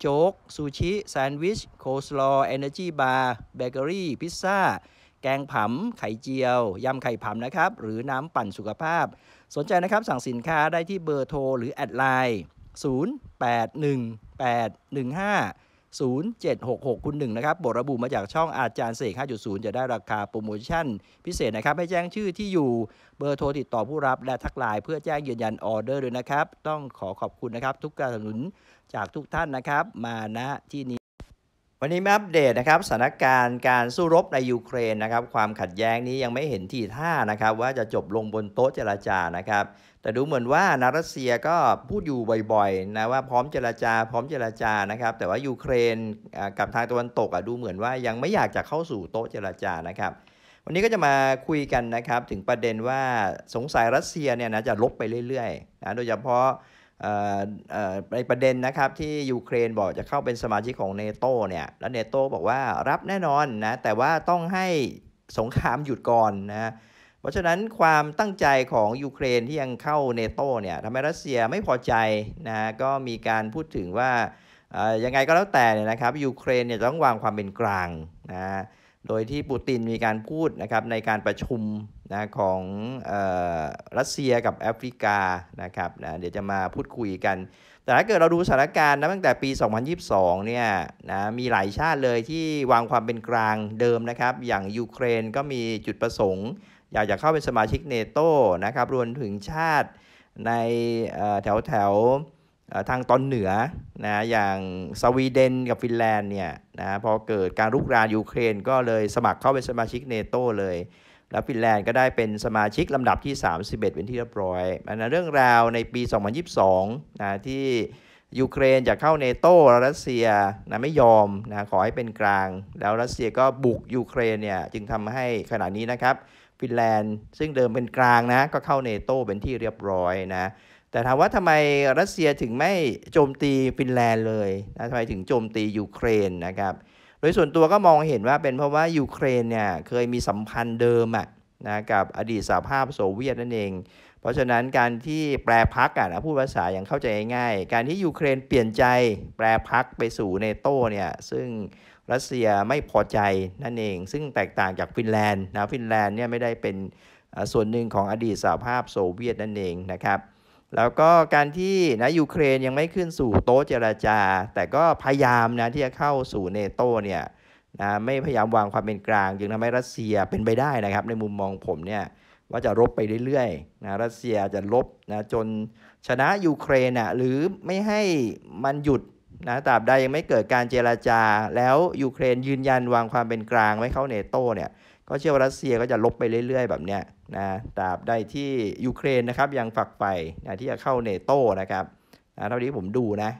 โจ๊ก ซูชิ แซนด์วิชโคสลอเอเนอร์จีบาร์เบเกอรี่ พิซซ่า แกงผำ ไข่เจียวยำไข่ผำนะครับหรือน้ำปั่นสุขภาพ สนใจนะครับสั่งสินค้าได้ที่เบอร์โทรหรือแอดไลน์0 8 1 8 1 5 0766คุณหนึ่งนะครับบทระบุมาจากช่องอาจารย์เสก5.0 จะได้ราคาโปรโมชั่น พิเศษนะครับ ให้แจ้งชื่อที่อยู่เบอร์โทรติดต่อผู้รับและทักไลน์เพื่อแจ้งยืนยันออเดอร์ด้วยนะครับ ต้องขอขอบคุณนะครับทุกการสนับสนุนจากทุกท่านนะครับ มาณที่นี้วันนี้มาอัปเดตนะครับสถานการณ์การสู้รบในยูเครนนะครับความขัดแย้งนี้ยังไม่เห็นทีท่านะครับว่าจะจบลงบนโต๊ะเจราจานะครับ แต่ดูเหมือนว่านารัสเซียก็พูดอยู่บ่อยๆนะว่าพร้อมเจราจา พร้อมเจราจานะครับ แต่ว่ายูเครนกับทางตะวันตกดูเหมือนว่ายังไม่อยากจะเข้าสู่โต๊ะเจราจานะครับ วันนี้ก็จะมาคุยกันนะครับถึงประเด็นว่าสงสัยรัสเซียเนี่ยนะจะลบไปเรื่อยๆนะโดยเฉพาะในประเด็นนะครับที่ยูเครนบอกจะเข้าเป็นสมาชิกของเนโตเนี่ยแล้วเนโตบอกว่ารับแน่นอนนะแต่ว่าต้องให้สงครามหยุดก่อนนะเพราะฉะนั้นความตั้งใจของยูเครนที่ยังเข้าเนโตเนี่ยทำให้รัสเซียไม่พอใจนะก็มีการพูดถึงว่ายังไงก็แล้วแต่เนี่ยนะครับยูเครนเนี่ยต้องวางความเป็นกลางนะโดยที่ปูตินมีการพูดนะครับในการประชุมนะของออรัสเซียกับแอฟริกา นะครับนะเดี๋ยวจะมาพูดคุยกัน แต่ถ้าเกิดเราดูสถานการณ์นะตั้งแต่ปี 2022เนี่ยนะ มีหลายชาติเลยที่วางความเป็นกลางเดิมนะครับ อย่างยูเครนก็มีจุดประสงค์ อยากจะเข้าเป็นสมาชิกเนโตนะครับ รวมถึงชาติในแถวแถวทางตอนเหนือนะ อย่างสวีเดน กับฟินแลนด์เนี่ยนะ พอเกิดการลุกรานยูเครนก็เลยสมัครเข้าเป็นสมาชิกเนโตเลยแล้วฟินแลนด์ก็ได้เป็นสมาชิกลำดับที่ 31 เป็นที่เรียบร้อยอันนะเรื่องราวในปี 2022 นะที่ยูเครนจะเข้าเนโตรัสเซียนะไม่ยอมนะขอให้เป็นกลาง แล้วรัสเซียก็บุกยูเครนเนี่ยจึงทำให้ขณะนี้นะครับ ฟินแลนด์ซึ่งเดิมเป็นกลางนะ ก็เข้าเนโตเป็นที่เรียบร้อยนะแต่ถามว่าทำไมรัสเซียถึงไม่โจมตีฟินแลนด์เลยนะทำไมถึงโจมตียูเครนนะครับโดยส่วนตัวก็มองเห็นว่าเป็นเพราะว่า ยูเครนเนี่ยเคยมีสัมพันธ์เดิมอะนะกับอดีตสหภาพโซเวียตนั่นเองเพราะฉะนั้นการที่แปรพักอ่ะนะพูดภาษาอย่างเข้าใจง่ายการที่ยูเครนเปลี่ยนใจแปรพักไปสู่เนโตเนี่ยซึ่งรัสเซียไม่พอใจนั่นเอง ซึ่งแตกต่างจากฟินแลนด์นะฟินแลนด์เนี่ยไม่ได้เป็นส่วนหนึ่งของอดีตสหภาพโซเวียตนั่นเองนะครับแล้วก็การที่นะยูเครนยังไม่ขึ้นสู่โต๊ะเจรจา แต่ก็พยายามนะที่จะเข้าสู่เนโตเนี่ยนะไม่พยายามวางความเป็นกลางจึงทำให้รัสเซียเป็นไปได้นะครับ ในมุมมองผมเนี่ยว่าจะรบไปเรื่อยๆนะรัสเซียจะรบนะจนชนะยูเครนนะหรือไม่ให้มันหยุดนะตราบใดยังไม่เกิดการเจราจา แล้วยูเครนยืนยันวางความเป็นกลางไม่เข้าเนโตเนี่ยก็เชื่อว่ารัสเซียก็จะลบไปเรื่อยๆ แบบเนี้ยนะ ตราบใดที่ยูเครนนะครับ ยังฝักใฝ่นะที่จะเข้าเนโตนะครับนะเท่าที่ผมดูนะ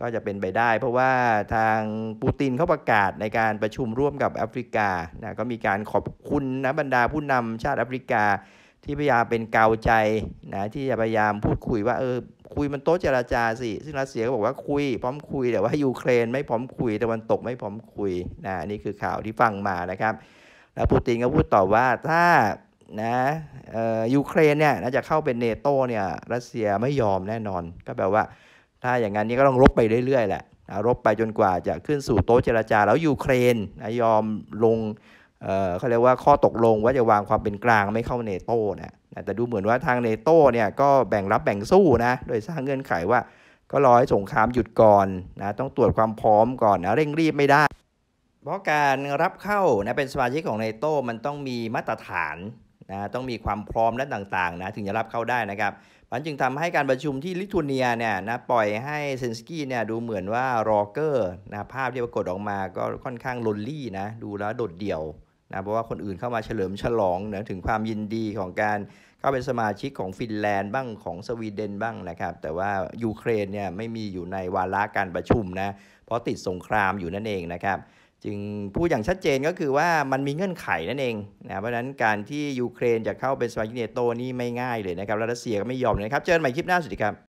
ก็จะเป็นไปได้ เพราะว่าทางปูตินเขาประกาศในการประชุมร่วมกับแอฟริกานะก็มีการขอบคุณนะบรรดาผู้นำชาติแอฟริกา ที่พยายามเป็นกาวใจนะที่จะพยายามพูดคุยว่าเออคุยมันโต๊ะเจราจาสิซึ่งรัสเซียก็บอกว่าคุยพร้อมคุยแต่ว่ายูเครนไม่พร้อมคุยตะวันตกไม่พร้อมคุยนะนี่คือข่าวที่ฟังมานะครับแล้วปูตินก็พูดต่อว่าถ้านะยูเครนเนี่ยนะจะเข้าเป็นเนโตเนี่ยรัสเซียไม่ยอมแน่นอนก็แปลว่าถ้าอย่างนั้นนี่ก็ต้องรบไปเรื่อยๆแหละรบไปจนกว่าจะขึ้นสู่โต๊ะเจรจาแล้วยูเครนนะยอมลงเขาเรียกว่าข้อตกลงว่าจะวางความเป็นกลางไม่เข้าเนโตนะแต่ดูเหมือนว่าทางเนโตเนี่ยก็แบ่งรับแบ่งสู้นะโดยสร้างเงื่อนไขว่า ก็รอให้สงครามหยุดก่อนนะต้องตรวจความพร้อมก่อนนะเร่งรีบไม่ได้เพราะการรับเข้านะเป็นสมาชิกของไนโต้มันต้องมีมาตรฐานนะต้องมีความพร้อมและต่างๆนะถึงจะรับเข้าได้นะครับมันจึงทำให้การประชุมที่ลิทัวเนียเนี่ยนะปล่อยให้เซนสกี้เนี่ยดูเหมือนว่ารอเกอร์นะภาพที่ปรากฏออกมาก็ค่อนข้างลนลี่นะดูแล้วโดดเดี่ยวนะเพราะว่าคนอื่นเข้ามาเฉลิมฉลองนะถึงความยินดีของการเข้าเป็นสมาชิกของฟินแลนด์บ้างของสวีเดนบ้างนะครับ แต่ว่ายูเครนเนี่ยไม่มีอยู่ในวาระการประชุมนะเพราะติดสงครามอยู่นั่นเองนะครับจึงพูดอย่างชัดเจนก็คือว่ามันมีเงื่อนไขนั่นเองนะเพราะฉะนั้นการที่ยูเครนจะเข้าเป็นสมาชิกเนโตนี่ไม่ง่ายเลยนะครับรัสเซียก็ไม่ยอมนะครับ เจอกันใหม่คลิปหน้าสวัสดีครับ